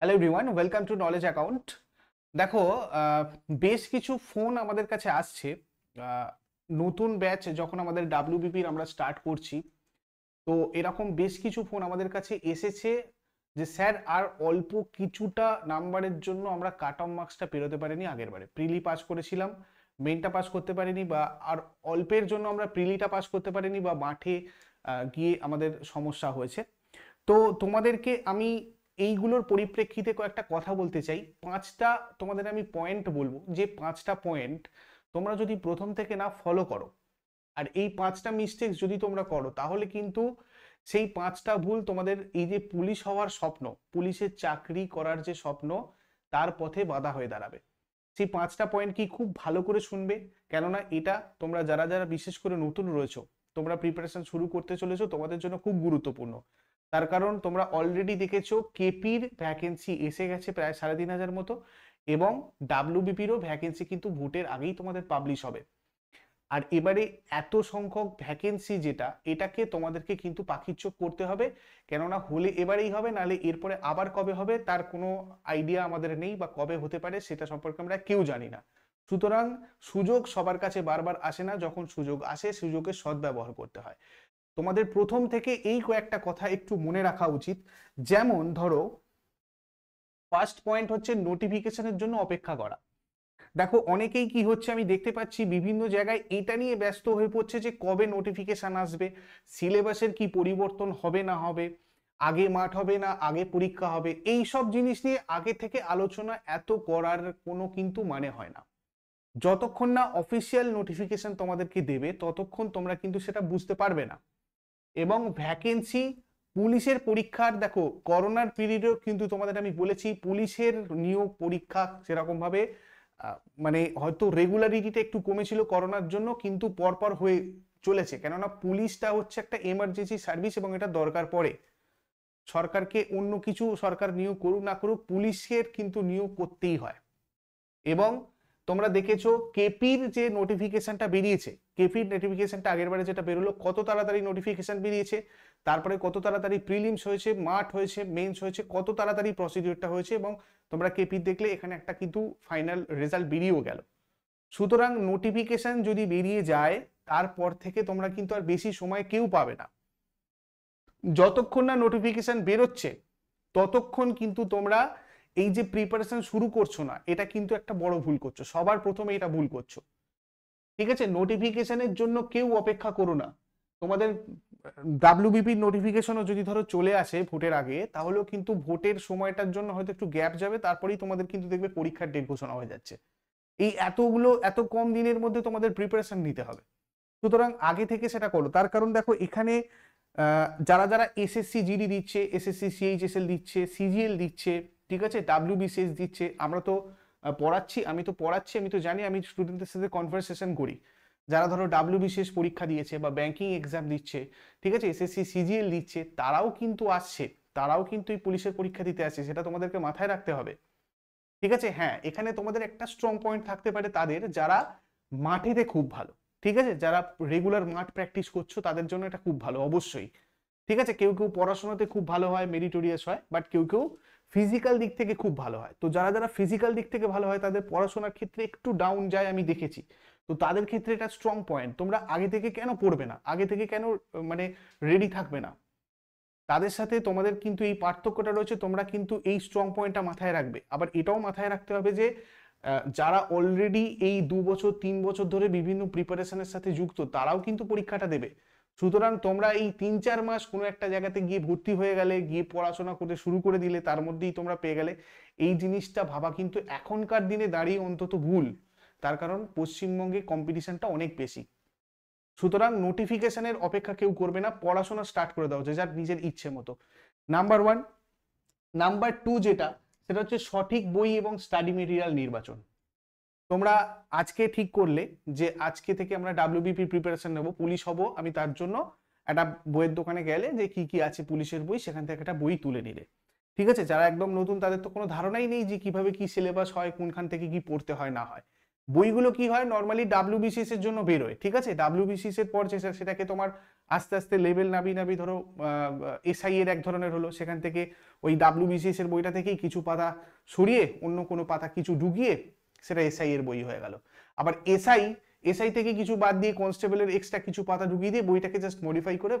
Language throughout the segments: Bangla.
hello everyone welcome to knowledge account দেখো বেশ কিছু ফোন আমাদের কাছে আসছে নতুন ব্যাচ যখন আমাদের ডাব্লিউবিপির আমরা স্টার্ট করছি তো এরকম বেশ কিছু ফোন আমাদের কাছে এসেছে যে স্যার আর অল্প কিছুটা নাম্বারের জন্য আমরা কাট অফ মার্কসটা পেরোতে পারিনি আগের বারে প্রিলি পাস করেছিলাম মেনটা পাস করতে পারিনি বা আর অল্পের জন্য আমরা প্রিলিটা পাস করতে পারিনি বা মাঠে গিয়ে আমাদের সমস্যা হয়েছে তো তোমাদেরকে আমি এইগুলোর পরিপ্রেক্ষিতে কয়েকটা কথা বলতে চাই পাঁচটা তোমাদের আমি পয়েন্ট বলবো যে পাঁচটা পয়েন্ট তোমরা যদি প্রথম থেকে না ফলো করো আর এই পাঁচটা মিস্টেক যদি তোমরা করো তাহলে কিন্তু সেই পাঁচটা ভুল তোমাদের এই যে পুলিশ হওয়ার স্বপ্ন পুলিশের চাকরি করার যে স্বপ্ন তার পথে বাধা হয়ে দাঁড়াবে সেই পাঁচটা পয়েন্ট কি খুব ভালো করে শুনবে কেননা এটা তোমরা যারা যারা বিশেষ করে নতুন রয়েছো তোমরা প্রিপারেশন শুরু করতে চলেছো তোমাদের জন্য খুব গুরুত্বপূর্ণ তার কারণ তোমরা অলরেডি দেখেছো কেপির ভ্যাকেন্সি এসে গেছে প্রায় সাড়ে তিন হাজার মতো এবং ডাব্লিউবিপিরও ভ্যাকেন্সি কিন্তু ভোটের আগেই তোমাদের পাবলিশ হবে আর এবারে এত সংখ্যক ভ্যাকেন্সি যেটা এটাকে তোমাদেরকে কিন্তু পাখির চোখ করতে হবে কেননা হলে এবারেই হবে নালে এরপরে আবার কবে হবে তার কোনো আইডিয়া আমাদের নেই বা কবে হতে পারে সেটা সম্পর্কে আমরা কেউ জানি না সুতরাং সুযোগ সবার কাছে বারবার আসে না যখন সুযোগ আসে সুযোগের সদ্ব্যবহার করতে হয় তোমাদের প্রথম থেকে এই কয়েকটা কথা একটু মনে রাখা উচিত যেমন ধরো ফার্স্ট পয়েন্ট হচ্ছে নোটিফিকেশনের জন্য অপেক্ষা করা দেখো অনেকেই কি হচ্ছে আমি দেখতে পাচ্ছি বিভিন্ন জায়গায় এটা নিয়ে ব্যস্ত হয়ে পড়ছে যে কবে নোটিফিকেশান আসবে সিলেবাসের কি পরিবর্তন হবে না হবে আগে মাঠ হবে না আগে পরীক্ষা হবে এই সব জিনিস নিয়ে আগে থেকে আলোচনা এত করার কোনো কিন্তু মানে হয় না যতক্ষণ না অফিসিয়াল নোটিফিকেশন তোমাদেরকে দেবে ততক্ষণ তোমরা কিন্তু সেটা বুঝতে পারবে না এবং ভ্যাকেন্সি পুলিশের পরীক্ষার দেখো করোনার পিরিয়ডেও কিন্তু তোমাদের আমি বলেছি পুলিশের নিয়োগ পরীক্ষা সেরকমভাবে মানে হয়তো রেগুলারিটিটা একটু কমেছিল করোনার জন্য কিন্তু পরপর হয়ে চলেছে কেননা পুলিশটা হচ্ছে একটা এমার্জেন্সি সার্ভিস এবং এটা দরকার পড়ে সরকারকে অন্য কিছু সরকার নিয়োগ করুক না করুক পুলিশের কিন্তু নিয়োগ করতেই হয় এবং তোমরা দেখেছো কেপির যে নোটিফিকেশনটা বেরিয়েছে কেপির নোটিফিকেশনটা আগের বারে যেটা বেরোলো কত তাড়াতাড়ি নোটিফিকেশন বেরিয়েছে তারপরে কত তাড়াতাড়ি প্রিলিমস হয়েছে মাঠ হয়েছে মেন্স হয়েছে কত তাড়াতাড়ি প্রসিডিউরটা হয়েছে এবং তোমরা কেপির দেখলে এখানে একটা কিন্তু ফাইনাল রেজাল্ট বেরিয়েও গেল সুতরাং নোটিফিকেশন যদি বেরিয়ে যায় তারপর থেকে তোমরা কিন্তু আর বেশি সময় কেউ পাবে না যতক্ষণ না নোটিফিকেশন বেরোচ্ছে ততক্ষণ কিন্তু তোমরা এই যে প্রিপারেশন শুরু করছো না এটা কিন্তু একটা বড় ভুল করছো সবার প্রথমে এটা ভুল করছো ঠিক আছে নোটিফিকেশনের জন্য কেউ অপেক্ষা করো না তোমাদের ডাব্লিউবিপির নোটিফিকেশনও যদি ধরো চলে আসে ভোটের আগে তাহলেও কিন্তু ভোটের সময়টার জন্য হয়তো একটু গ্যাপ যাবে তারপরেই তোমাদের কিন্তু দেখবে পরীক্ষার ডেট ঘোষণা হয়ে যাচ্ছে এই এতগুলো এত কম দিনের মধ্যে তোমাদের প্রিপারেশন নিতে হবে সুতরাং আগে থেকে সেটা করো তার কারণ দেখো এখানে যারা যারা এসএসসি জিডি দিচ্ছে এসএসসি সিএইচএসএল দিচ্ছে সিজিএল দিচ্ছে ঠিক আছে ডাব্লিউ বিসিএস দিচ্ছে আমরা তো পড়াচ্ছি আমি তো পড়াচ্ছি আমি তো জানি আমি স্টুডেন্টদের সাথে কনভারসেশন করি যারা ধরো ডাব্লিউ বিসিএস পরীক্ষা দিয়েছে বা ব্যাংকিং এক্সাম দিচ্ছে ঠিক আছে এসএসসি সিজিএল দিচ্ছে তারাও কিন্তু আসছে তারাও কিন্তু এই পুলিশের পরীক্ষা দিতে আসছে সেটা তোমাদেরকে মাথায় রাখতে হবে ঠিক আছে হ্যাঁ এখানে তোমাদের একটা স্ট্রং পয়েন্ট থাকতে পারে তাদের যারা মাঠেতে খুব ভালো ঠিক আছে যারা রেগুলার মাঠ প্র্যাকটিস করছো তাদের জন্য এটা খুব ভালো অবশ্যই ঠিক আছে কেউ কেউ পড়াশোনাতে খুব ভালো হয় মেরিটোরিয়াস হয় বাট কেউ কেউ ফিজিক্যাল দিক থেকে খুব ভালো হয় তো যারা যারা ফিজিক্যাল দিক থেকে ভালো হয় তাদের পড়াশোনার ক্ষেত্রে একটু ডাউন যায় আমি দেখেছি তো তাদের ক্ষেত্রে এটা স্ট্রং পয়েন্ট তোমরা আগে থেকে কেন পড়বে না আগে থেকে কেন মানে রেডি থাকবে না তাদের সাথে তোমাদের কিন্তু এই পার্থক্যটা রয়েছে তোমরা কিন্তু এই স্ট্রং পয়েন্টটা মাথায় রাখবে আবার এটাও মাথায় রাখতে হবে যে যারা অলরেডি এই দু বছর তিন বছর ধরে বিভিন্ন প্রিপারেশনের সাথে যুক্ত তারাও কিন্তু পরীক্ষাটা দেবে সুতরাং তোমরা এই তিন চার মাস কোনো একটা জায়গাতে গিয়ে ভর্তি হয়ে গেলে গিয়ে পড়াশোনা করতে শুরু করে দিলে তার মধ্যেই তোমরা পেয়ে গেলে এই জিনিসটা ভাবা কিন্তু এখনকার দিনে দাঁড়িয়ে অন্তত ভুল তার কারণ পশ্চিমবঙ্গে কম্পিটিশনটা অনেক বেশি সুতরাং নোটিফিকেশনের অপেক্ষা কেউ করবে না পড়াশোনা স্টার্ট করে দেওয়া হচ্ছে যার নিজের ইচ্ছে মতো নাম্বার ওয়ান নাম্বার টু যেটা সেটা হচ্ছে সঠিক বই এবং স্টাডি মেটেরিয়াল নির্বাচন তোমরা আজকে ঠিক করলে যে আজকে থেকে আমরা ডাব্লিউবিপি প্রিপারেশন নেবো পুলিশ হব আমি তার জন্য একটা বইয়ের দোকানে গেলে যে কি কি আছে পুলিশের বই সেখান থেকে একটা বই তুলে নিলে ঠিক আছে যারা একদম নতুন তাদের তো কোনো ধারণাই নেই যে কিভাবে কি সিলেবাস হয় কোনখান থেকে কি পড়তে হয় না হয় বইগুলো কি হয় নর্মালি ডাব্লিউবিসিএস এর জন্য বেরোয় ঠিক আছে ডাব্লিউবিসিএস এর পর যে সেটাকে তোমার আস্তে আস্তে লেভেল নাবি নাবি ধরো এসআই এর এক ধরনের হলো সেখান থেকে ওই ডাব্লিউবিসিএস এর বইটা থেকেই কিছু পাতা সরিয়ে অন্য কোনো পাতা কিছু ঢুকিয়ে সেটা এসআই এর বই হয়ে গেল আবার এসআই এসআই থেকে কিছু বাদ দিয়ে কনস্টেবলের এক্সট্রা কিছু পাতা ঢুকিয়ে দিয়ে বইটাকে জাস্ট মডিফাই করে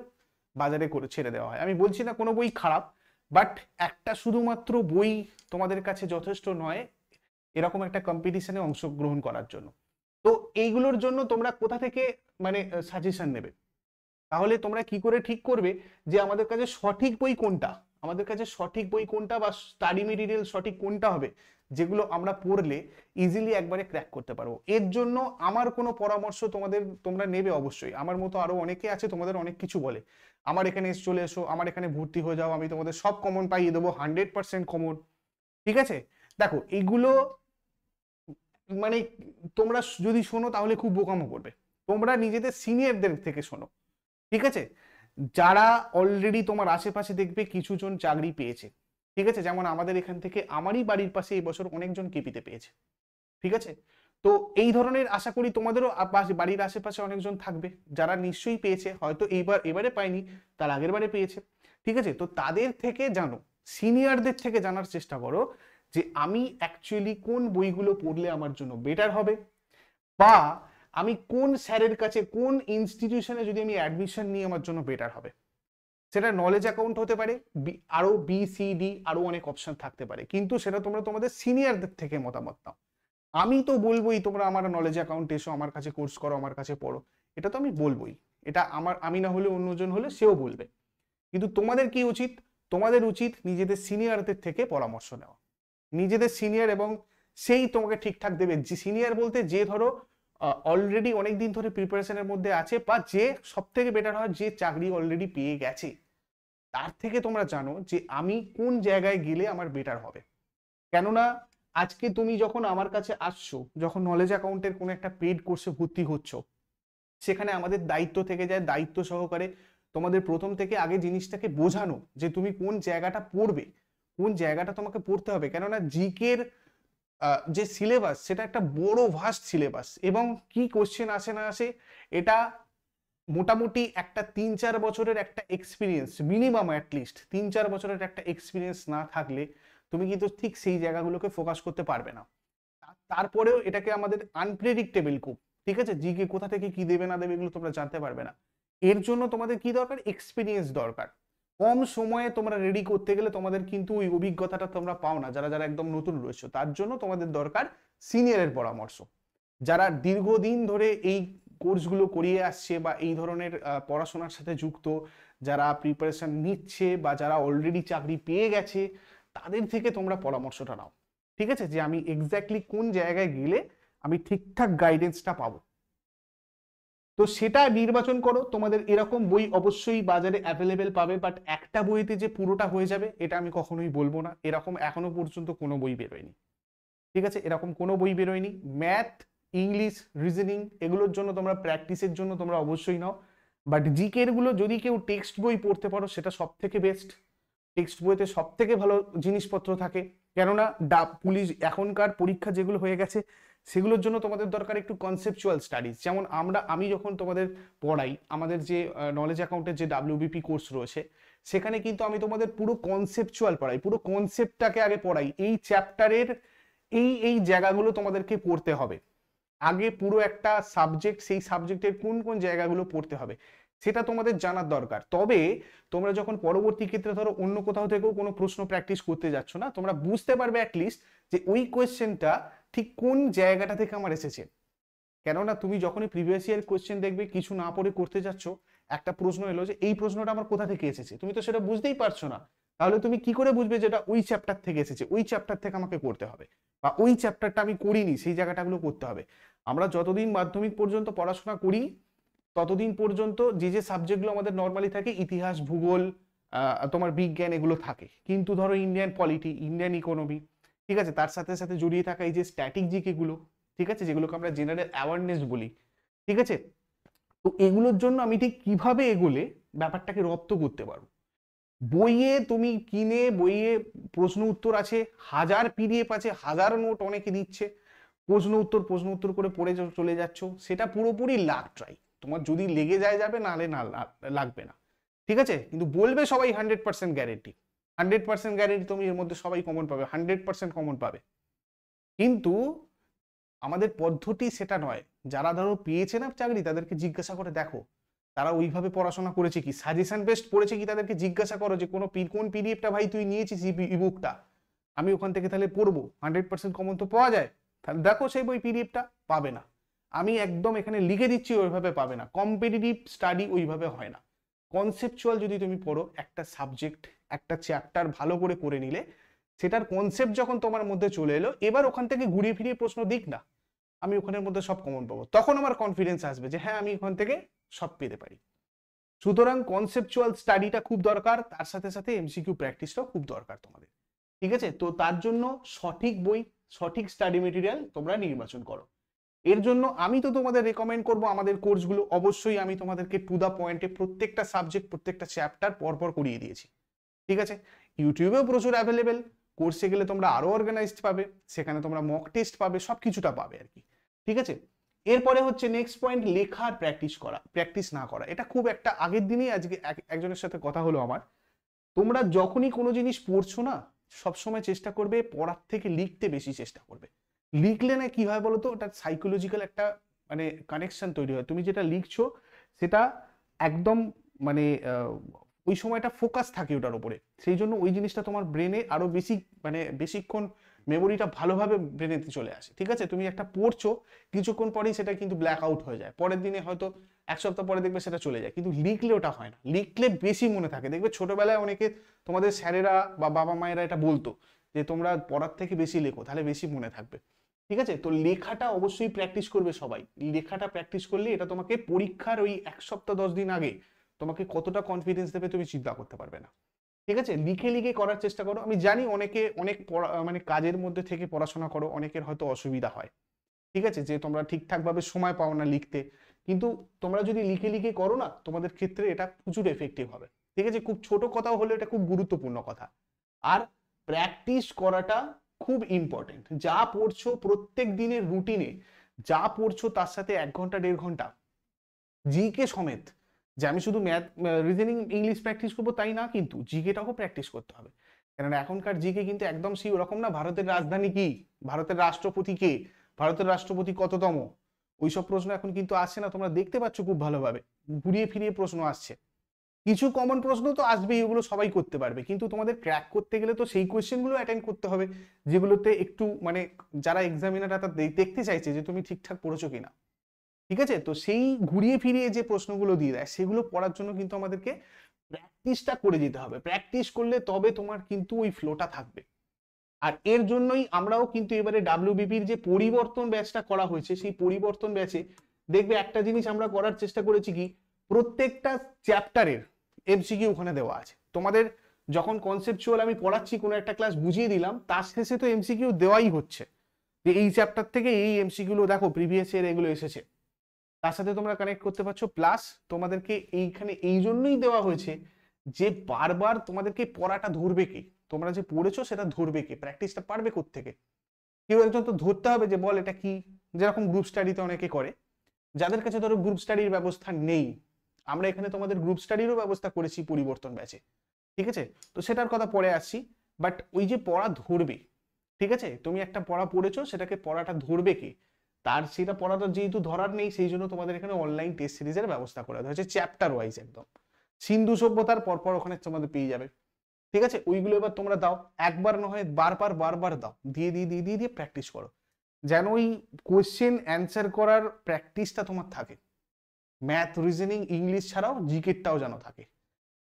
বাজারে করে ছেড়ে দেওয়া হয় আমি বলছি না কোনো বই খারাপ বাট একটা শুধুমাত্র বই তোমাদের কাছে যথেষ্ট নয় এরকম একটা কম্পিটিশনে অংশগ্রহণ করার জন্য তো এইগুলোর জন্য তোমরা কোথা থেকে মানে সাজেশন নেবে তাহলে তোমরা কি করে ঠিক করবে যে আমাদের কাছে সঠিক বই কোনটা আমাদের কাছে সঠিক বই কোনটা বা স্টাডি মেটেরিয়াল সঠিক কোনটা হবে যেগুলো আমরা পড়লে ইজিলি একবারে ক্র্যাক করতে পারবো এর জন্য আমার কোনো পরামর্শ তোমাদের তোমরা নেবে অবশ্যই আমার মতো আরও অনেকে আছে তোমাদের অনেক কিছু বলে আমার এখানে চলে এসো আমার এখানে ভর্তি হয়ে যাও আমি তোমাদের সব কমন পাইয়ে দেবো হান্ড্রেড পার্সেন্ট কমন ঠিক আছে দেখো এগুলো মানে তোমরা যদি শোনো তাহলে খুব বোকামো করবে তোমরা নিজেদের সিনিয়রদের থেকে শোনো ঠিক আছে যারা অলরেডি তোমার আশেপাশে দেখবে কিছুজন চাকরি পেয়েছে ঠিক আছে যেমন আমাদের এখান থেকে আমারই বাড়ির পাশে এই বছর অনেকজন কেপিতে পেয়েছে ঠিক আছে তো এই ধরনের আশা করি তোমাদেরও বাড়ির আশেপাশে অনেকজন থাকবে যারা নিশ্চয়ই পেয়েছে হয়তো এইবার এবারে পায়নি তার আগের বারে পেয়েছে ঠিক আছে তো তাদের থেকে জানো সিনিয়রদের থেকে জানার চেষ্টা করো যে আমি অ্যাকচুয়ালি কোন বইগুলো পড়লে আমার জন্য বেটার হবে বা আমি কোন স্যারের কাছে কোন ইনস্টিটিউশনে যদি আমি অ্যাডমিশন নিয়ে আমার জন্য বেটার হবে সেটা নলেজ অ্যাকাউন্ট হতে পারে আরও বি সি ডি আরও অনেক অপশন থাকতে পারে কিন্তু সেটা তোমরা তোমাদের সিনিয়রদের থেকে মতামত নাও আমি তো বলবোই তোমরা আমার নলেজ অ্যাকাউন্ট এসো আমার কাছে কোর্স করো আমার কাছে পড়ো এটা তো আমি বলবোই এটা আমার আমি না হলে অন্যজন হলে সেও বলবে কিন্তু তোমাদের কি উচিত তোমাদের উচিত নিজেদের সিনিয়রদের থেকে পরামর্শ নেওয়া নিজেদের সিনিয়র এবং সেই তোমাকে ঠিকঠাক দেবে সিনিয়র বলতে যে ধরো অলরেডি অনেক দিন ধরে প্রিপারেশনের মধ্যে আছে বা যে সব থেকে বেটার হয় যে চাকরি অলরেডি পেয়ে গেছে তার থেকে তোমরা জানো যে আমি কোন জায়গায় গেলে আমার বেটার হবে কেননা আজকে তুমি যখন আমার কাছে আসছো যখন নলেজ অ্যাকাউন্টের কোনো একটা পেড কোর্সে ভর্তি হচ্ছ সেখানে আমাদের দায়িত্ব থেকে যায় দায়িত্ব সহকারে তোমাদের প্রথম থেকে আগে জিনিসটাকে বোঝানো যে তুমি কোন জায়গাটা পড়বে কোন জায়গাটা তোমাকে পড়তে হবে কেননা জিকের যে সিলেবাস সেটা একটা বড় ভাস্ট সিলেবাস এবং কি কোশ্চেন আসে না আসে এটা মোটামুটি একটা তিন চার বছরের একটা এক্সপিরিয়েন্স মিনিমাম অ্যাটলিস্ট তিন চার বছরের একটা এক্সপিরিয়েন্স না থাকলে তুমি কিন্তু ঠিক সেই জায়গাগুলোকে ফোকাস করতে পারবে না তারপরেও এটাকে আমাদের আনপ্রেডিক্টেবল খুব ঠিক আছে জিকে কোথা থেকে কি দেবে না দেবে এগুলো তোমরা জানতে পারবে না এর জন্য তোমাদের কি দরকার এক্সপিরিয়েন্স দরকার কম সময়ে তোমরা রেডি করতে গেলে তোমাদের কিন্তু ওই অভিজ্ঞতাটা তোমরা পাও না যারা যারা একদম নতুন রয়েছে তার জন্য তোমাদের দরকার সিনিয়রের পরামর্শ যারা দীর্ঘদিন ধরে এই কোর্সগুলো করিয়ে আসছে বা এই ধরনের পড়াশোনার সাথে যুক্ত যারা প্রিপারেশন নিচ্ছে বা যারা অলরেডি চাকরি পেয়ে গেছে তাদের থেকে তোমরা পরামর্শটা নাও ঠিক আছে যে আমি এক্স্যাক্টলি কোন জায়গায় গেলে আমি ঠিকঠাক গাইডেন্সটা পাবো তো সেটা নির্বাচন করো তোমাদের এরকম বই অবশ্যই বাজারে অ্যাভেলেবেল পাবে বাট একটা বইতে যে পুরোটা হয়ে যাবে এটা আমি কখনোই বলবো না এরকম এখনো পর্যন্ত কোনো বই বেরোয়নি ঠিক আছে এরকম কোনো বই বেরোয়নি ম্যাথ ইংলিশ রিজনিং এগুলোর জন্য তোমরা প্র্যাকটিসের জন্য তোমরা অবশ্যই নাও বাট জিকেরগুলো যদি কেউ টেক্সট বই পড়তে পারো সেটা সব থেকে বেস্ট টেক্সট বইতে সব থেকে ভালো জিনিসপত্র থাকে কেননা ডা পুলিশ এখনকার পরীক্ষা যেগুলো হয়ে গেছে সেগুলোর জন্য তোমাদের দরকার একটু কনসেপচুয়াল স্টাডিজ যেমন আমরা আমি যখন তোমাদের পড়াই আমাদের যে নলেজ অ্যাকাউন্টের যে ডাব্লিউবিপি কোর্স রয়েছে সেখানে কিন্তু আমি তোমাদের পুরো কনসেপচুয়াল পড়াই পুরো কনসেপ্টটাকে আগে পড়াই এই চ্যাপ্টারের এই এই জায়গাগুলো তোমাদেরকে পড়তে হবে আগে পুরো একটা সাবজেক্ট সেই সাবজেক্টের কোন কোন জায়গাগুলো পড়তে হবে সেটা তোমাদের জানার দরকার তবে তোমরা যখন পরবর্তী ক্ষেত্রে ধরো অন্য কোথাও থেকেও কোনো প্রশ্ন প্র্যাকটিস করতে যাচ্ছ না তোমরা বুঝতে পারবে অ্যাটলিস্ট যে ওই কোয়েশ্চেনটা ঠিক কোন জায়গাটা থেকে আমার এসেছে কেননা তুমি যখনই প্রিভিয়াস ইয়ার কোয়েশ্চেন দেখবে কিছু না পড়ে করতে যাচ্ছ একটা প্রশ্ন এলো যে এই প্রশ্নটা আমার কোথা থেকে এসেছে তুমি তো সেটা বুঝতেই পারছো না তাহলে তুমি কি করে বুঝবে যেটা ওই চ্যাপ্টার থেকে এসেছে ওই চ্যাপ্টার থেকে আমাকে করতে হবে বা ওই চ্যাপ্টারটা আমি করিনি সেই জায়গাটাগুলো করতে হবে আমরা যতদিন মাধ্যমিক পর্যন্ত পড়াশোনা করি ততদিন পর্যন্ত যে যে সাবজেক্টগুলো আমাদের নর্মালি থাকে ইতিহাস ভূগোল তোমার বিজ্ঞান এগুলো থাকে কিন্তু ধরো ইন্ডিয়ান পলিটি ইন্ডিয়ান ইকোনমি ঠিক আছে তার সাথে সাথে জড়িয়ে থাকা এই যে স্ট্যাটিক জিকেগুলো ঠিক আছে যেগুলোকে আমরা জেনারেল অ্যাওয়ারনেস বলি ঠিক আছে তো এগুলোর জন্য আমি ঠিক কিভাবে এগুলে ব্যাপারটাকে রপ্ত করতে পারবো বইয়ে তুমি কিনে বইয়ে প্রশ্ন উত্তর আছে হাজার পিডিএফ আছে হাজার নোট অনেকে দিচ্ছে প্রশ্ন উত্তর প্রশ্ন উত্তর করে পড়ে চলে যাচ্ছ সেটা পুরোপুরি লাগ ট্রাই তোমার যদি লেগে যায় যাবে নাহলে না লাগবে না ঠিক আছে কিন্তু বলবে সবাই hundred percent guarantee hundred percent guarantee তুমি এর মধ্যে সবাই কমন পাবে হান্ড্রেড পার্সেন্ট কমন পাবে কিন্তু আমাদের পদ্ধতি সেটা নয় যারা ধরো পেয়েছে না চাকরি তাদেরকে জিজ্ঞাসা করে দেখো তারা ওইভাবে পড়াশোনা করেছে কি সাজেশন বেস্ট পড়েছে কি তাদেরকে জিজ্ঞাসা করো যে কোনো কোন পিডিএফটা ভাই তুই নিয়েছিস ইবুকটা আমি ওখান থেকে তাহলে পড়বো হান্ড্রেড পার্সেন্ট কমন তো পাওয়া যায় তাহলে দেখো সেই বই পিডিএফটা পাবে না আমি একদম এখানে লিখে দিচ্ছি ওইভাবে পাবে না কম্পিটিটিভ স্টাডি ওইভাবে হয় না কনসেপচুয়াল যদি তুমি পড়ো একটা সাবজেক্ট একটা চ্যাপ্টার ভালো করে করে নিলে সেটার কনসেপ্ট যখন তোমার মধ্যে চলে এলো এবার ওখান থেকে ঘুরিয়ে ফিরিয়ে প্রশ্ন দিক না আমি ওখানের মধ্যে সব কমন পাবো তখন আমার কনফিডেন্স আসবে যে হ্যাঁ আমি ওখান থেকে সব পেতে পারি সুতরাং কনসেপচুয়াল স্টাডিটা খুব দরকার তার সাথে সাথে এমসিকিউ প্র্যাকটিসটাও খুব দরকার তোমাদের ঠিক আছে তো তার জন্য সঠিক বই সঠিক স্টাডি মেটেরিয়াল তোমরা নির্বাচন করো এর জন্য আমি তো তোমাদের রেকমেন্ড করব আমাদের কোর্সগুলো অবশ্যই আমি তোমাদেরকে টু দা পয়েন্টে প্রত্যেকটা সাবজেক্ট প্রত্যেকটা চ্যাপ্টার পরপর করিয়ে দিয়েছি ঠিক আছে ইউটিউবেও প্রচুর অ্যাভেলেবেল কোর্সে গেলে তোমরা আরও অর্গানাইজড পাবে সেখানে তোমরা মক টেস্ট পাবে সব কিছুটা পাবে আর কি ঠিক আছে এরপরে হচ্ছে নেক্সট পয়েন্ট লেখার প্র্যাকটিস করা প্র্যাকটিস না করা এটা খুব একটা আগের দিনই আজকে একজনের সাথে কথা হলো আমার তোমরা যখনই কোনো জিনিস পড়ছো না সবসময় চেষ্টা করবে পড়ার থেকে লিখতে বেশি চেষ্টা করবে লিখলে না কি হয় বলতো ওটা সাইকোলজিক্যাল একটা মানে কানেকশন তৈরি হয় তুমি যেটা লিখছো সেটা একদম মানে ওই সময়টা ফোকাস থাকে ওটার ওপরে সেই জন্য ওই জিনিসটা তোমার ব্রেনে আরও বেশি মানে বেশিক্ষণ মেমোরিটা ভালোভাবে ব্রেনেতে চলে আসে ঠিক আছে তুমি একটা পড়ছো কিছুক্ষণ পরেই সেটা কিন্তু ব্ল্যাক আউট হয়ে যায় পরের দিনে হয়তো এক সপ্তাহ পরে দেখবে সেটা চলে যায় কিন্তু লিখলে ওটা হয় না লিখলে বেশি মনে থাকে দেখবে ছোটোবেলায় অনেকে তোমাদের স্যারেরা বা বাবা মায়েরা এটা বলতো যে তোমরা পড়ার থেকে বেশি লেখো তাহলে বেশি মনে থাকবে ঠিক আছে তো লেখাটা অবশ্যই প্র্যাকটিস করবে সবাই লেখাটা প্র্যাকটিস করলে এটা তোমাকে পরীক্ষার ওই এক সপ্তাহ দশ দিন আগে তোমাকে কতটা কনফিডেন্স দেবে তুমি চিন্তা করতে পারবে না ঠিক আছে লিখে লিখে করার চেষ্টা করো আমি জানি অনেকে অনেক মানে কাজের মধ্যে থেকে পড়াশোনা করো অনেকের হয়তো অসুবিধা হয় ঠিক আছে যে তোমরা ঠিকঠাকভাবে সময় পাও না লিখতে কিন্তু তোমরা যদি লিখে লিখে করো না তোমাদের ক্ষেত্রে এটা প্রচুর এফেক্টিভ হবে ঠিক আছে খুব ছোট কথাও হলে এটা খুব গুরুত্বপূর্ণ কথা আর প্র্যাকটিস করাটা খুব ইম্পর্টেন্ট যা পড়ছো প্রত্যেক দিনের রুটিনে যা পড়ছো তার সাথে এক ঘন্টা দেড় ঘন্টা জিকে সমেত যে আমি শুধু ম্যাথ রিজনিং ইংলিশ প্র্যাকটিস করবো তাই না কিন্তু জিকেটাকেও প্র্যাকটিস করতে হবে কেননা এখনকার জিকে কিন্তু একদম সেই ওরকম না ভারতের রাজধানী কি ভারতের রাষ্ট্রপতি কে ভারতের রাষ্ট্রপতি কততম ওইসব প্রশ্ন এখন কিন্তু আসছে না তোমরা দেখতে পাচ্ছ খুব ভালোভাবে ঘুরিয়ে ফিরিয়ে প্রশ্ন আসছে কিছু কমন প্রশ্ন তো আসবেই এগুলো সবাই করতে পারবে কিন্তু তোমাদের ক্র্যাক করতে গেলে তো সেই কোয়েশ্চেনগুলো অ্যাটেন্ড করতে হবে যেগুলোতে একটু মানে যারা এক্সামিনাররা তা দেখতে চাইছে যে তুমি ঠিকঠাক পড়েছো কিনা ঠিক আছে তো সেই ঘুরিয়ে ফিরিয়ে যে প্রশ্নগুলো দিয়ে দেয় সেগুলো পড়ার জন্য কিন্তু আমাদেরকে প্র্যাকটিসটা করে দিতে হবে প্র্যাকটিস করলে তবে তোমার কিন্তু ওই ফ্লোটা থাকবে আর এর জন্যই আমরাও কিন্তু এবারে ডাব্লিউবিপির যে পরিবর্তন ব্যাচটা করা হয়েছে সেই পরিবর্তন ব্যাচে দেখবে একটা জিনিস আমরা করার চেষ্টা করেছি কি প্রত্যেকটা চ্যাপ্টারের এমসিকিউ ওখানে দেওয়া আছে তোমাদের যখন কনসেপচুয়াল আমি পড়াচ্ছি কোনো একটা ক্লাস বুঝিয়ে দিলাম তার শেষে তো এমসিকিউ দেওয়াই হচ্ছে যে এই চ্যাপ্টার থেকে এই এমসিকিউগুলো দেখো প্রিভিয়াস ইয়ার এগুলো এসেছে তার সাথে তোমরা কানেক্ট করতে পারছো প্লাস তোমাদেরকে এইখানে এই জন্যই দেওয়া হয়েছে যে বারবার তোমাদেরকে পড়াটা ধরবে কি তোমরা যে পড়েছো সেটা ধরবে কি প্র্যাকটিসটা পারবে থেকে কেউ একজন তো ধরতে হবে যে বল এটা কি যেরকম গ্রুপ স্টাডিতে অনেকে করে যাদের কাছে ধরো গ্রুপ স্টাডির ব্যবস্থা নেই আমরা এখানে তোমাদের গ্রুপ স্টাডিরও ব্যবস্থা করেছি পরিবর্তন ব্যাচে ঠিক আছে তো সেটার কথা পরে আসছি বাট ওই যে পড়া ধরবে ঠিক আছে তুমি একটা পড়া পড়েছো সেটাকে পড়াটা ধরবে কি তার সেটা পড়াটা যেহেতু ধরার নেই সেই জন্য তোমাদের এখানে অনলাইন টেস্ট সিরিজের ব্যবস্থা করা হয়েছে চ্যাপ্টার ওয়াইজ একদম সিন্ধু সভ্যতার পরপর ওখানে তোমাদের পেয়ে যাবে ঠিক আছে ওইগুলো এবার তোমরা দাও একবার নয় বারবার বারবার দাও দিয়ে দিয়ে দিয়ে দিয়ে দিয়ে প্র্যাকটিস করো যেন ওই কোয়েশ্চেন অ্যান্সার করার প্র্যাকটিসটা তোমার থাকে ম্যাথ রিজনিং ইংলিশ ছাড়াও জিকেটটাও যেন থাকে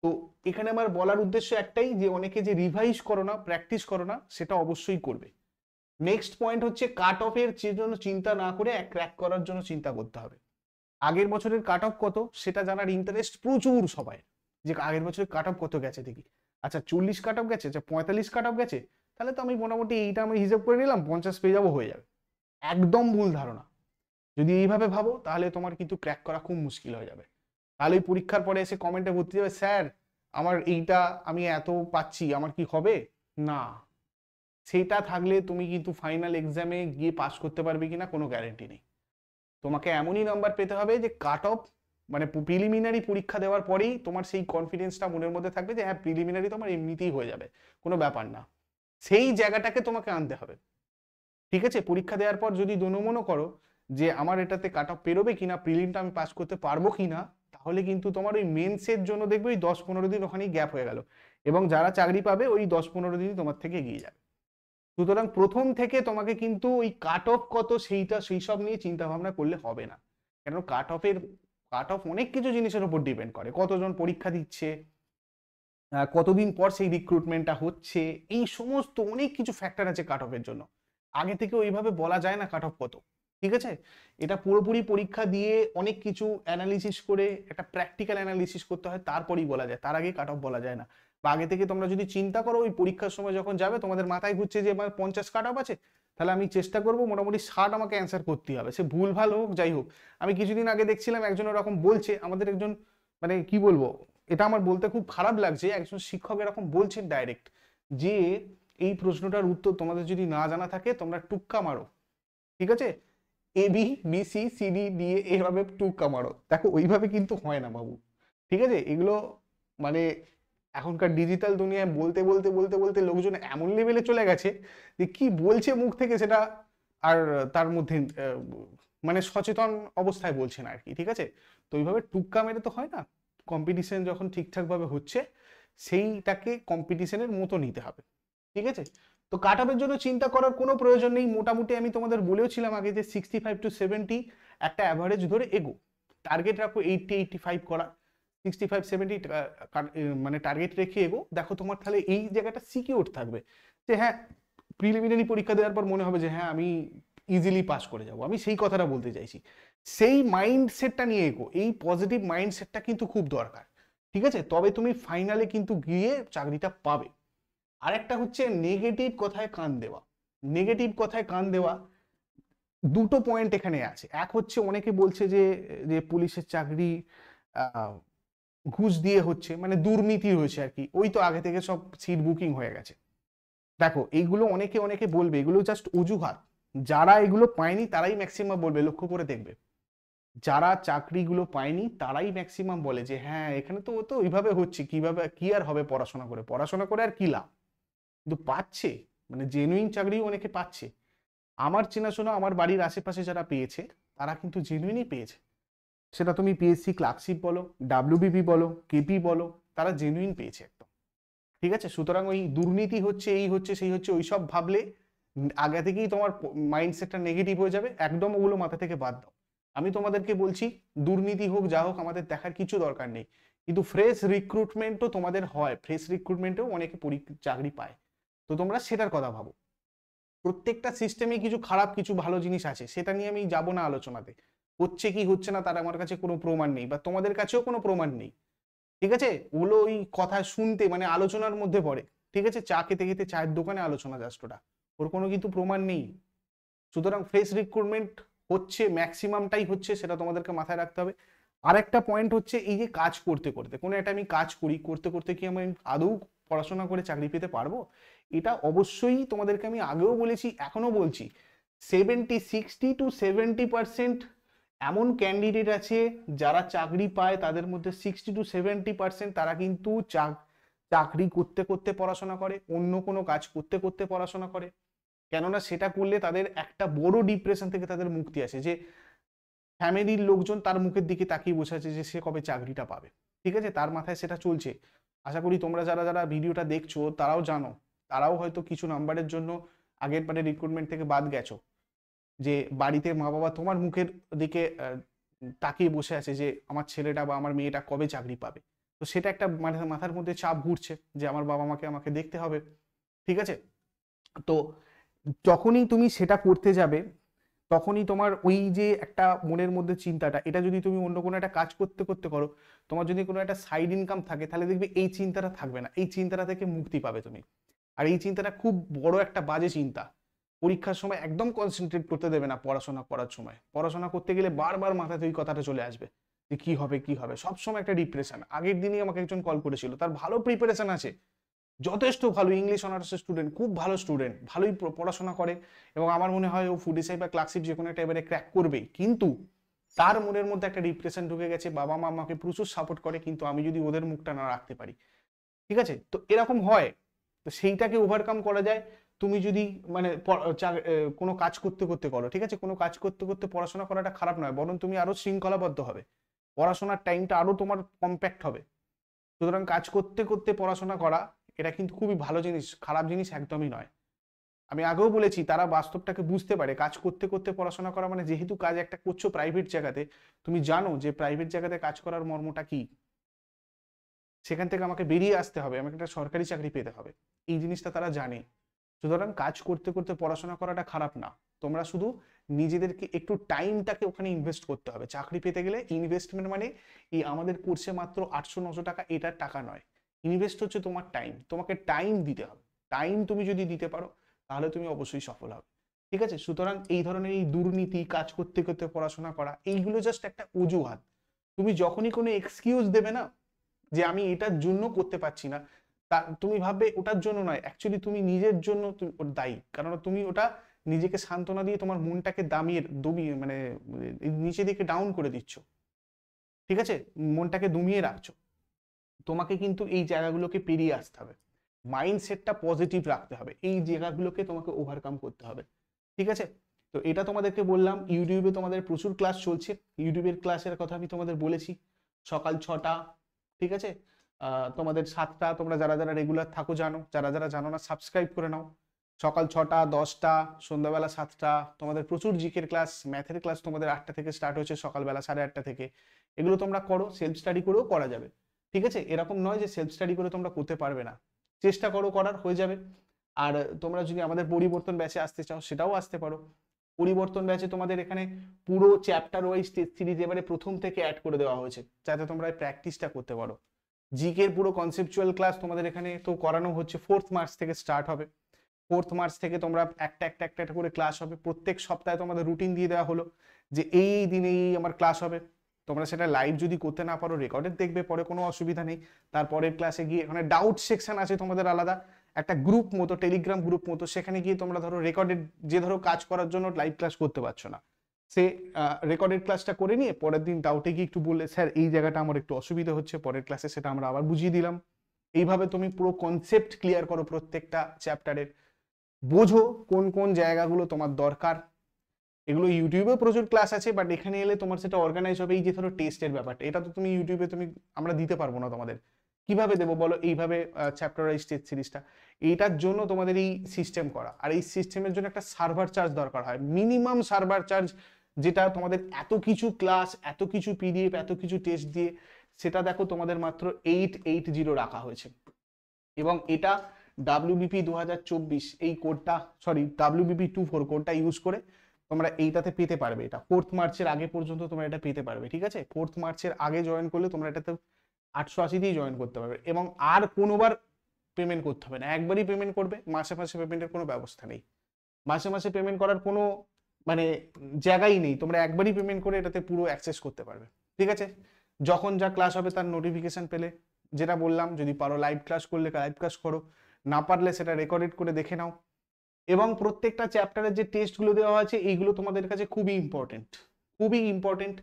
তো এখানে আমার বলার উদ্দেশ্য একটাই যে অনেকে যে রিভাইজ করো না প্র্যাকটিস করো না সেটা অবশ্যই করবে নেক্সট পয়েন্ট হচ্ছে কাট অফের জন্য চিন্তা না করে এক ক্র্যাক করার জন্য চিন্তা করতে হবে আগের বছরের কাট অফ কত সেটা জানার ইন্টারেস্ট প্রচুর সবাই যে আগের বছরের কাট অফ কত গেছে দেখি আচ্ছা চল্লিশ কাট অফ গেছে আচ্ছা পঁয়তাল্লিশ কাট অফ গেছে তাহলে তো আমি মোটামুটি এইটা আমি হিসেব করে নিলাম পঞ্চাশ পেয়ে যাবো হয়ে যাবে একদম ভুল ধারণা যদি এইভাবে ভাবো তাহলে তোমার কিন্তু ক্র্যাক করা খুব মুশকিল হয়ে যাবে তাহলে ওই পরীক্ষার পরে এসে কমেন্টে ভর্তি যাবে স্যার আমার এইটা আমি এত পাচ্ছি আমার কি হবে না সেটা থাকলে তুমি কিন্তু ফাইনাল এক্সামে গিয়ে পাস করতে পারবে কিনা কোনো গ্যারেন্টি নেই তোমাকে এমনই নাম্বার পেতে হবে যে কাট অফ মানে প্রিলিমিনারি পরীক্ষা দেওয়ার পরেই তোমার সেই কনফিডেন্সটা মনের মধ্যে থাকবে যে হ্যাঁ প্রিলিমিনারি তোমার এমনিতেই হয়ে যাবে কোনো ব্যাপার না সেই জায়গাটাকে তোমাকে আনতে হবে ঠিক আছে পরীক্ষা দেওয়ার পর যদি দোনো করো যে আমার এটাতে কাট অফ পেরোবে কিনা প্রিলিমটা আমি পাস করতে পারবো কিনা তাহলে কিন্তু তোমার ওই মেন্সের জন্য দেখবে ওই দশ পনেরো দিন ওখানেই গ্যাপ হয়ে গেল এবং যারা চাকরি পাবে ওই দশ পনেরো দিনই তোমার থেকে এগিয়ে যাবে সুতরাং প্রথম থেকে তোমাকে কিন্তু ওই কাট অফ কত সেইটা সেই সব নিয়ে চিন্তা ভাবনা করলে হবে না কেন কাট অফের কাট অফ অনেক কিছু জিনিসের উপর ডিপেন্ড করে কতজন পরীক্ষা দিচ্ছে কতদিন পর সেই রিক্রুটমেন্টটা হচ্ছে এই সমস্ত অনেক কিছু ফ্যাক্টর আছে কাট অফের জন্য আগে থেকে ওইভাবে বলা যায় না কাট অফ কত ঠিক আছে এটা পুরোপুরি পরীক্ষা দিয়ে অনেক কিছু অ্যানালিসিস করে একটা প্র্যাকটিক্যাল অ্যানালিসিস করতে হয় তারপরেই বলা যায় তার আগে কাট অফ বলা যায় না বা আগে থেকে তোমরা যদি চিন্তা করো ওই পরীক্ষার সময় যখন যাবে তোমাদের মাথায় ঘুরছে যে আমার পঞ্চাশ কাট অফ আছে তাহলে আমি চেষ্টা করবো মোটামুটি ষাট আমাকে অ্যান্সার করতেই হবে সে ভুল ভাল হোক যাই হোক আমি কিছুদিন আগে দেখছিলাম একজন ওরকম বলছে আমাদের একজন মানে কি বলবো এটা আমার বলতে খুব খারাপ লাগছে একজন শিক্ষক এরকম বলছেন ডাইরেক্ট যে এই প্রশ্নটার উত্তর তোমাদের যদি না জানা থাকে তোমরা টুক্কা মারো ঠিক আছে এ বি সিডি সি এভাবে টুক মারো দেখো ওইভাবে কিন্তু হয় না বাবু ঠিক আছে এগুলো মানে এখনকার ডিজিটাল দুনিয়ায় বলতে বলতে বলতে বলতে লোকজন এমন লেভেলে চলে গেছে যে কি বলছে মুখ থেকে সেটা আর তার মধ্যে মানে সচেতন অবস্থায় বলছে না আর কি ঠিক আছে তো ওইভাবে টুক্কা মেরে তো হয় না কম্পিটিশন যখন ঠিকঠাকভাবে হচ্ছে সেইটাকে কম্পিটিশনের মতো নিতে হবে ঠিক আছে তো কাট অফের জন্য চিন্তা করার কোনো প্রয়োজন নেই মোটামুটি আমি তোমাদের বলেওছিলাম আগে যে সিক্সটি ফাইভ টু সেভেন্টি একটা অ্যাভারেজ ধরে এগো টার্গেট রাখো এইটটি এইটটি ফাইভ করা সিক্সটি ফাইভ সেভেন্টি মানে টার্গেট রেখে এগো দেখো তোমার তাহলে এই জায়গাটা সিকিউর থাকবে যে হ্যাঁ প্রিলিমিনারি পরীক্ষা দেওয়ার পর মনে হবে যে হ্যাঁ আমি ইজিলি পাস করে যাব আমি সেই কথাটা বলতে চাইছি সেই মাইন্ডসেটটা নিয়ে এগো এই পজিটিভ মাইন্ডসেটটা কিন্তু খুব দরকার ঠিক আছে তবে তুমি ফাইনালে কিন্তু গিয়ে চাকরিটা পাবে আরেকটা হচ্ছে নেগেটিভ কথায় কান দেওয়া নেগেটিভ কথায় কান দেওয়া দুটো পয়েন্ট এখানে আছে এক হচ্ছে অনেকে বলছে যে যে পুলিশের চাকরি ঘুষ দিয়ে হচ্ছে মানে দুর্নীতি হয়েছে আর কি ওই তো আগে থেকে সব সিট বুকিং হয়ে গেছে দেখো এইগুলো অনেকে অনেকে বলবে এগুলো জাস্ট অজুহাত যারা এগুলো পায়নি তারাই ম্যাক্সিমাম বলবে লক্ষ্য করে দেখবে যারা চাকরিগুলো পায়নি তারাই ম্যাক্সিমাম বলে যে হ্যাঁ এখানে তো ও তো ওইভাবে হচ্ছে কিভাবে কি আর হবে পড়াশোনা করে পড়াশোনা করে আর কি লাভ কিন্তু পাচ্ছে মানে জেনুইন চাকরিও অনেকে পাচ্ছে আমার চেনাশোনা আমার বাড়ির আশেপাশে যারা পেয়েছে তারা কিন্তু জেনুইনই পেয়েছে সেটা তুমি পিএসসি ক্লার্কশিপ বলো ডাব্লিউবিপি বলো কেপি বলো তারা জেনুইন পেয়েছে একদম ঠিক আছে সুতরাং ওই দুর্নীতি হচ্ছে এই হচ্ছে সেই হচ্ছে ওই সব ভাবলে আগে থেকেই তোমার মাইন্ডসেটটা নেগেটিভ হয়ে যাবে একদম ওগুলো মাথা থেকে বাদ দাও আমি তোমাদেরকে বলছি দুর্নীতি হোক যা হোক আমাদের দেখার কিছু দরকার নেই কিন্তু ফ্রেশ রিক্রুটমেন্টও তোমাদের হয় ফ্রেশ রিক্রুটমেন্টেও অনেকে চাকরি পায় তো তোমরা সেটার কথা ভাবো প্রত্যেকটা সিস্টেমে কিছু খারাপ কিছু ভালো জিনিস আছে সেটা নিয়ে আমি যাব না আলোচনাতে হচ্ছে কি হচ্ছে না তার আমার কাছে কোনো প্রমাণ নেই বা তোমাদের কাছেও কোনো প্রমাণ নেই ঠিক আছে ওগুলো ওই কথা শুনতে মানে আলোচনার মধ্যে পড়ে ঠিক আছে চা খেতে খেতে চায়ের দোকানে আলোচনা জাস্ট ওটা ওর কোনো কিন্তু প্রমাণ নেই সুতরাং ফ্রেশ রিক্রুটমেন্ট হচ্ছে ম্যাক্সিমামটাই হচ্ছে সেটা তোমাদেরকে মাথায় রাখতে হবে আর একটা পয়েন্ট হচ্ছে এই যে কাজ করতে করতে কোনো একটা আমি কাজ করি করতে করতে কি আমি আদৌ পড়াশোনা করে চাকরি পেতে পারবো এটা অবশ্যই তোমাদেরকে আমি আগেও বলেছি এখনও বলছি seventy sixty to seventy percent এমন ক্যান্ডিডেট আছে যারা চাকরি পায় তাদের মধ্যে সিক্সটি টু সেভেন্টি পারসেন্ট তারা কিন্তু চাকরি করতে করতে পড়াশোনা করে অন্য কোনো কাজ করতে করতে পড়াশোনা করে কেননা সেটা করলে তাদের একটা বড় ডিপ্রেশন থেকে তাদের মুক্তি আসে যে ফ্যামিলির লোকজন তার মুখের দিকে তাকিয়ে বসে আছে যে সে কবে চাকরিটা পাবে ঠিক আছে তার মাথায় সেটা চলছে আশা করি তোমরা যারা যারা ভিডিওটা দেখছো তারাও জানো তারাও হয়তো কিছু নাম্বারের জন্য আগের পারে রিক্রুটমেন্ট থেকে বাদ গেছো যে বাড়িতে মা বাবা তোমার মুখের দিকে তাকিয়ে বসে আছে যে আমার ছেলেটা বা আমার মেয়েটা কবে চাকরি পাবে তো সেটা একটা মানে মাথার মধ্যে চাপ ঘুরছে যে আমার বাবা মাকে আমাকে দেখতে হবে ঠিক আছে তো যখনই তুমি সেটা করতে যাবে তখনই তোমার ওই যে একটা মনের মধ্যে চিন্তাটা এটা যদি তুমি অন্য কোনো একটা কাজ করতে করতে করো তোমার যদি কোনো একটা সাইড ইনকাম থাকে তাহলে দেখবে এই চিন্তাটা থাকবে না এই চিন্তাটা থেকে মুক্তি পাবে তুমি আর এই চিন্তাটা খুব বড় একটা বাজে চিন্তা পরীক্ষার সময় একদম কনসেন্ট্রেট করতে দেবে না পড়াশোনা করার সময় পড়াশোনা করতে গেলে বারবার মাথাতে ওই কথাটা চলে আসবে যে কী হবে কি হবে সবসময় একটা ডিপ্রেশন আগের দিনই আমাকে একজন কল করেছিল তার ভালো প্রিপারেশন আছে যথেষ্ট ভালো ইংলিশ অনার্সের স্টুডেন্ট খুব ভালো স্টুডেন্ট ভালোই পড়াশোনা করে এবং আমার মনে হয় ও ফুডিসাই বা ক্লাসিপ যে কোনো একটা এবারে ক্র্যাক করবে কিন্তু তার মনের মধ্যে একটা ডিপ্রেশন ঢুকে গেছে বাবা মা আমাকে প্রচুর সাপোর্ট করে কিন্তু আমি যদি ওদের মুখটা না রাখতে পারি ঠিক আছে তো এরকম হয় তো সেইটাকে ওভারকাম করা যায় তুমি যদি মানে কোনো কাজ করতে করতে করো ঠিক আছে কোনো কাজ করতে করতে পড়াশোনা করাটা খারাপ নয় বরং তুমি আরও শৃঙ্খলাবদ্ধ হবে পড়াশোনার টাইমটা আরও তোমার কম্প্যাক্ট হবে সুতরাং কাজ করতে করতে পড়াশোনা করা এটা কিন্তু খুবই ভালো জিনিস খারাপ জিনিস একদমই নয় আমি আগেও বলেছি তারা বাস্তবটাকে বুঝতে পারে কাজ করতে করতে পড়াশোনা করা মানে যেহেতু কাজ একটা করছো প্রাইভেট জায়গাতে তুমি জানো যে প্রাইভেট জায়গাতে কাজ করার মর্মটা কি সেখান থেকে আমাকে বেরিয়ে আসতে হবে আমাকে একটা সরকারি চাকরি পেতে হবে এই জিনিসটা তারা জানে সুতরাং কাজ করতে করতে পড়াশোনা করাটা খারাপ না তোমরা শুধু নিজেদেরকে একটু টাইমটাকে ওখানে ইনভেস্ট করতে হবে চাকরি পেতে গেলে ইনভেস্টমেন্ট মানে এই আমাদের কোর্সে মাত্র আটশো নশো টাকা এটার টাকা নয় ইনভেস্ট হচ্ছে তোমার টাইম তোমাকে টাইম দিতে হবে টাইম তুমি যদি দিতে পারো তাহলে তুমি অবশ্যই সফল হবে ঠিক আছে সুতরাং এই ধরনের এই দুর্নীতি কাজ করতে করতে পড়াশোনা করা এইগুলো জাস্ট একটা অজুহাত তুমি যখনই কোনো এক্সকিউজ দেবে না যে আমি এটার জন্য করতে পারছি না তা তুমি ভাববে ওটার জন্য নয় অ্যাকচুয়ালি তুমি নিজের জন্য তুমি ওর দায়ী কারণ তুমি ওটা নিজেকে সান্ত্বনা দিয়ে তোমার মনটাকে দামিয়ে দমিয়ে মানে নিচে দিকে ডাউন করে দিচ্ছ ঠিক আছে মনটাকে দমিয়ে রাখছো তোমাকে কিন্তু এই জায়গাগুলোকে পেরিয়ে আসতে হবে মাইন্ডসেটটা পজিটিভ রাখতে হবে এই জায়গাগুলোকে তোমাকে ওভারকাম করতে হবে ঠিক আছে তো এটা তোমাদেরকে বললাম ইউটিউবে তোমাদের প্রচুর ক্লাস চলছে ইউটিউবের ক্লাসের কথা আমি তোমাদের বলেছি সকাল ছটা ঠিক আছে তোমাদের সাতটা তোমরা যারা যারা রেগুলার থাকো জানো যারা যারা জানো না সাবস্ক্রাইব করে নাও সকাল ছটা দশটা সন্ধ্যাবেলা সাতটা তোমাদের প্রচুর জিকের ক্লাস ম্যাথের ক্লাস তোমাদের আটটা থেকে স্টার্ট হয়েছে সকালবেলা সাড়ে আটটা থেকে এগুলো তোমরা করো সেলফ স্টাডি করেও করা যাবে ঠিক আছে এরকম নয় যে সেলফ স্টাডি করে তোমরা করতে পারবে না চেষ্টা করো করার হয়ে যাবে আর তোমরা যদি আমাদের পরিবর্তন ব্যাচে আসতে চাও সেটাও আসতে পারো পরিবর্তন ব্যাচে তোমাদের এখানে পুরো চ্যাপ্টার ওয়াইজ সিরিজ এবারে প্রথম থেকে অ্যাড করে দেওয়া হয়েছে যাতে তোমরা প্র্যাকটিসটা করতে পারো জিকের পুরো কনসেপচুয়াল ক্লাস তোমাদের এখানে তো করানো হচ্ছে ফোর্থ মার্চ থেকে স্টার্ট হবে ফোর্থ মার্চ থেকে তোমরা একটা একটা একটা একটা করে ক্লাস হবে প্রত্যেক সপ্তাহে তোমাদের রুটিন দিয়ে দেওয়া হলো যে এই দিনেই আমার ক্লাস হবে তোমরা সেটা লাইভ যদি করতে না পারো রেকর্ডের দেখবে পরে কোনো অসুবিধা নেই তারপরের ক্লাসে গিয়ে এখানে ডাউট সেকশন আছে তোমাদের আলাদা একটা গ্রুপ মতো টেলিগ্রাম গ্রুপ মতো সেখানে গিয়ে তোমরা ধরো রেকর্ডের যে ধরো কাজ করার জন্য লাইভ ক্লাস করতে পারছো না সে রেকর্ডেড ক্লাসটা করে নিয়ে পরের দিন ডাউটে গিয়ে একটু বললে স্যার এই জায়গাটা আমার একটু অসুবিধা হচ্ছে পরের ক্লাসে সেটা আমরা আবার বুঝিয়ে দিলাম এইভাবে তুমি পুরো কনসেপ্ট ক্লিয়ার করো প্রত্যেকটা চ্যাপ্টারের বোঝো কোন কোন জায়গাগুলো তোমার দরকার এগুলো ইউটিউবে প্রচুর ক্লাস আছে বাট এখানে এলে তোমার সেটা অর্গানাইজ হবে এই যে ধরো টেস্টের ব্যাপারটা এটা তো তুমি ইউটিউবে তুমি আমরা দিতে পারবো না তোমাদের কিভাবে দেবো বলো এইভাবে চ্যাপ্টার ওয়াইজ টেস্ট সিরিজটা এইটার জন্য তোমাদের এই সিস্টেম করা আর এই সিস্টেমের জন্য একটা সার্ভার চার্জ দরকার হয় মিনিমাম সার্ভার চার্জ যেটা তোমাদের এত কিছু ক্লাস এত কিছু পিডিএফ এত কিছু টেস্ট দিয়ে সেটা দেখো তোমাদের মাত্র এইট এইট জিরো রাখা হয়েছে এবং এটা ডাব্লিউবিপি দু এই কোডটা সরি ডাব্লিউবিপি টু ফোর কোডটা ইউজ করে তোমরা এইটাতে পেতে পারবে এটা ফোর্থ মার্চের আগে পর্যন্ত তোমরা এটা পেতে পারবে ঠিক আছে ফোর্থ মার্চের আগে জয়েন করলে তোমরা এটাতে আটশো আশিতেই জয়েন করতে পারবে এবং আর কোনোবার পেমেন্ট করতে হবে না একবারই পেমেন্ট করবে মাসে মাসে পেমেন্টের কোনো ব্যবস্থা নেই মাসে মাসে পেমেন্ট করার কোনো মানে জায়গাই নেই তোমরা একবারই পেমেন্ট করে এটাতে পুরো অ্যাক্সেস করতে পারবে ঠিক আছে যখন যা ক্লাস হবে তার নোটিফিকেশান পেলে যেটা বললাম যদি পারো লাইভ ক্লাস করলে লাইভ ক্লাস করো না পারলে সেটা রেকর্ডেড করে দেখে নাও এবং প্রত্যেকটা চ্যাপ্টারের যে টেস্টগুলো দেওয়া আছে এইগুলো তোমাদের কাছে খুবই ইম্পর্টেন্ট খুবই ইম্পর্টেন্ট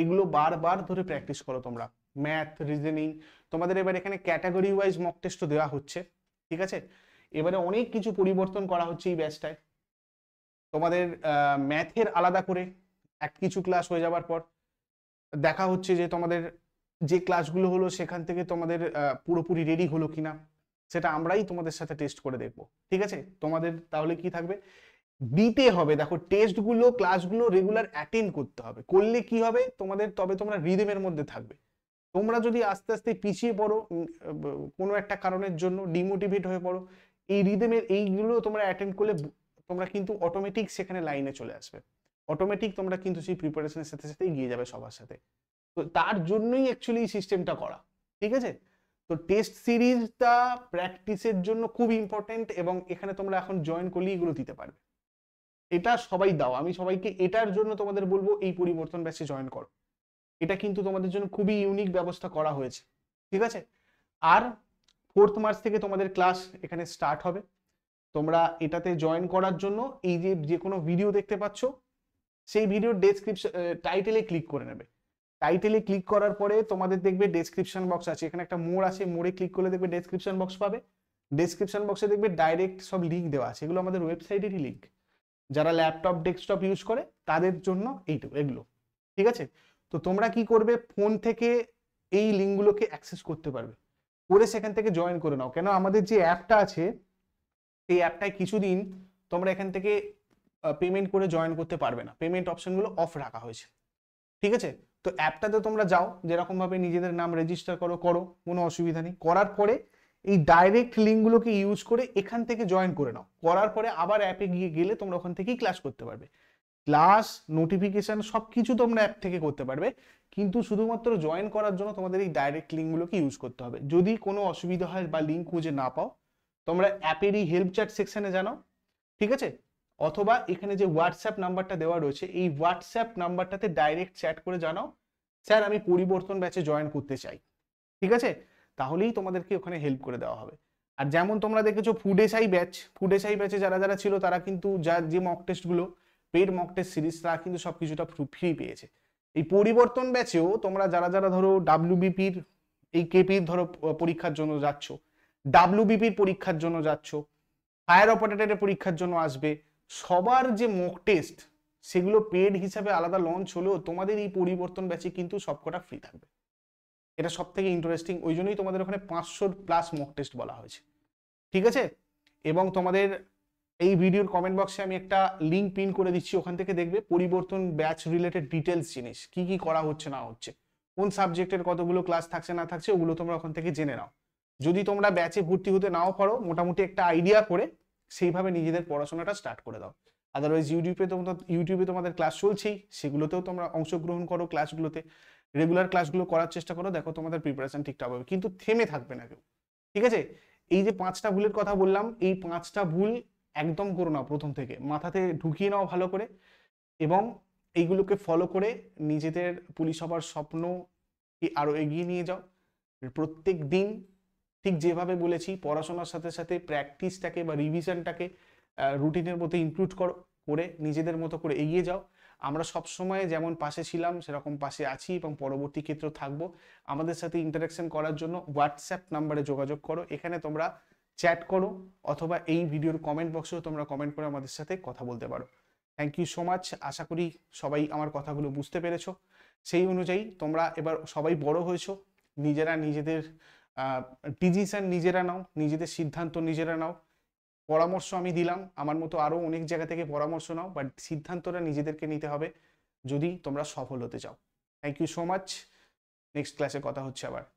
এগুলো বারবার ধরে প্র্যাকটিস করো তোমরা ম্যাথ রিজনিং তোমাদের এবার এখানে ক্যাটাগরি ওয়াইজ মক টেস্টও দেওয়া হচ্ছে ঠিক আছে এবারে অনেক কিছু পরিবর্তন করা হচ্ছে এই ব্যাচটায় তোমাদের ম্যাথের আলাদা করে এক কিছু ক্লাস হয়ে যাওয়ার পর দেখা হচ্ছে যে তোমাদের যে ক্লাসগুলো হলো সেখান থেকে তোমাদের পুরোপুরি রেডি হলো কিনা সেটা আমরাই তোমাদের সাথে টেস্ট করে দেখব ঠিক আছে তোমাদের তাহলে কি থাকবে দিতে হবে দেখো টেস্টগুলো ক্লাসগুলো রেগুলার অ্যাটেন্ড করতে হবে করলে কি হবে তোমাদের তবে তোমরা রিদেমের মধ্যে থাকবে তোমরা যদি আস্তে আস্তে পিছিয়ে পড়ো কোনো একটা কারণের জন্য ডিমোটিভেট হয়ে পড়ো এই রিদেমের এইগুলো তোমরা অ্যাটেন্ড করলে তোমরা কিন্তু অটোমেটিক সেখানে লাইনে চলে আসবে অটোমেটিক তোমরা কিন্তু সেই প্রিপারেশনের সাথে সাথে এগিয়ে যাবে সবার সাথে তো তার জন্যই অ্যাকচুয়ালি এই সিস্টেমটা করা ঠিক আছে তো টেস্ট সিরিজটা প্র্যাকটিসের জন্য খুব ইম্পর্টেন্ট এবং এখানে তোমরা এখন জয়েন করলে এগুলো দিতে পারবে এটা সবাই দাও আমি সবাইকে এটার জন্য তোমাদের বলবো এই পরিবর্তন ব্যাচে জয়েন করো এটা কিন্তু তোমাদের জন্য খুবই ইউনিক ব্যবস্থা করা হয়েছে ঠিক আছে আর ফোর্থ মার্চ থেকে তোমাদের ক্লাস এখানে স্টার্ট হবে তোমরা এটাতে জয়েন করার জন্য এই যে যে কোনো ভিডিও দেখতে পাচ্ছ সেই ভিডিওর ডেসক্রিপশন টাইটেলে ক্লিক করে নেবে টাইটেলে ক্লিক করার পরে তোমাদের দেখবে ডেসক্রিপশন বক্স আছে এখানে একটা মোড় আছে মোড়ে ক্লিক করলে দেখবে ডেসক্রিপশন বক্স পাবে ডেসক্রিপশন বক্সে দেখবে ডাইরেক্ট সব লিঙ্ক দেওয়া আছে এগুলো আমাদের ওয়েবসাইটেরই লিঙ্ক যারা ল্যাপটপ ডেস্কটপ ইউজ করে তাদের জন্য এইটুকু এগুলো ঠিক আছে তো তোমরা কি করবে ফোন থেকে এই লিঙ্কগুলোকে অ্যাক্সেস করতে পারবে করে সেখান থেকে জয়েন করে নাও কেন আমাদের যে অ্যাপটা আছে সেই অ্যাপটায় কিছুদিন তোমরা এখান থেকে পেমেন্ট করে জয়েন করতে পারবে না পেমেন্ট অপশনগুলো অফ রাখা হয়েছে ঠিক আছে তো অ্যাপটাতে তোমরা যাও যেরকমভাবে নিজেদের নাম রেজিস্টার করো করো কোনো অসুবিধা নেই করার পরে এই ডাইরেক্ট লিঙ্কগুলোকে ইউজ করে এখান থেকে জয়েন করে নাও করার পরে আবার অ্যাপে গিয়ে গেলে তোমরা ওখান থেকেই ক্লাস করতে পারবে ক্লাস নোটিফিকেশান সব কিছু তোমরা অ্যাপ থেকে করতে পারবে কিন্তু শুধুমাত্র জয়েন করার জন্য তোমাদের এই ডাইরেক্ট লিঙ্কগুলোকে ইউজ করতে হবে যদি কোনো অসুবিধা হয় বা লিঙ্ক খুঁজে না পাও তোমরা অ্যাপেরই হেল্প চ্যাট সেকশনে জানাও ঠিক আছে অথবা এখানে যে হোয়াটসঅ্যাপ নাম্বারটা দেওয়া রয়েছে এই হোয়াটসঅ্যাপ নাম্বারটাতে ডাইরেক্ট চ্যাট করে জানাও স্যার আমি পরিবর্তন ব্যাচে জয়েন করতে চাই ঠিক আছে তাহলেই তোমাদেরকে ওখানে হেল্প করে দেওয়া হবে আর যেমন তোমরা দেখেছো food SI batch food SI ব্যাচে যারা যারা ছিল তারা কিন্তু যা যে মক টেস্টগুলো পেড মক টেস্ট সিরিজ তারা কিন্তু সব কিছুটা ফ্রি পেয়েছে এই পরিবর্তন ব্যাচেও তোমরা যারা যারা ধরো ডাব্লিউবিপির এই কেপির ধরো পরীক্ষার জন্য যাচ্ছ ডাব্লিউবিপির পরীক্ষার জন্য যাচ্ছ ফায়ার অপারেটারের পরীক্ষার জন্য আসবে সবার যে মক টেস্ট সেগুলো পেড হিসাবে আলাদা লঞ্চ হলেও তোমাদের এই পরিবর্তন ব্যাচে কিন্তু সবকটা ফ্রি থাকবে এটা সব থেকে ইন্টারেস্টিং ওই জন্যই তোমাদের ওখানে পাঁচশোর প্লাস মক টেস্ট বলা হয়েছে ঠিক আছে এবং তোমাদের এই ভিডিওর কমেন্ট বক্সে আমি একটা লিঙ্ক পিন করে দিচ্ছি ওখান থেকে দেখবে পরিবর্তন ব্যাচ রিলেটেড ডিটেলস জিনিস কি কি করা হচ্ছে না হচ্ছে কোন সাবজেক্টের কতগুলো ক্লাস থাকছে না থাকছে ওগুলো তোমরা ওখান থেকে জেনে নাও যদি তোমরা ব্যাচে ভর্তি হতে নাও পারো মোটামুটি একটা আইডিয়া করে সেইভাবে নিজেদের পড়াশোনাটা স্টার্ট করে দাও আদারওয়াইজ ইউটিউবে তোমরা ইউটিউবে তোমাদের ক্লাস চলছেই সেগুলোতেও তোমরা অংশগ্রহণ করো ক্লাসগুলোতে রেগুলার ক্লাসগুলো করার চেষ্টা করো দেখো তোমাদের প্রিপারেশন ঠিকঠাক হবে কিন্তু থেমে থাকবে না কেউ ঠিক আছে এই যে পাঁচটা ভুলের কথা বললাম এই পাঁচটা ভুল একদম করো না প্রথম থেকে মাথাতে ঢুকিয়ে নাও ভালো করে এবং এইগুলোকে ফলো করে নিজেদের পুলিশ হবার স্বপ্ন আরও এগিয়ে নিয়ে যাও প্রত্যেক দিন ঠিক যেভাবে বলেছি পড়াশোনার সাথে সাথে প্র্যাকটিসটাকে বা রিভিশনটাকে রুটিনের মধ্যে ইনক্লুড করো করে নিজেদের মতো করে এগিয়ে যাও আমরা সবসময় যেমন পাশে ছিলাম সেরকম পাশে আছি এবং পরবর্তী ক্ষেত্রে থাকব আমাদের সাথে ইন্টারাকশন করার জন্য হোয়াটসঅ্যাপ নাম্বারে যোগাযোগ করো এখানে তোমরা চ্যাট করো অথবা এই ভিডিওর কমেন্ট বক্সেও তোমরা কমেন্ট করে আমাদের সাথে কথা বলতে পারো থ্যাংক ইউ সো মাচ আশা করি সবাই আমার কথাগুলো বুঝতে পেরেছো সেই অনুযায়ী তোমরা এবার সবাই বড় হয়েছো নিজেরা নিজেদের ডিসিশান নিজেরা নাও নিজেদের সিদ্ধান্ত নিজেরা নাও পরামর্শ আমি দিলাম আমার মতো আরও অনেক জায়গা থেকে পরামর্শ নাও বাট সিদ্ধান্তটা নিজেদেরকে নিতে হবে যদি তোমরা সফল হতে চাও thank you so much next ক্লাসে কথা হচ্ছে আবার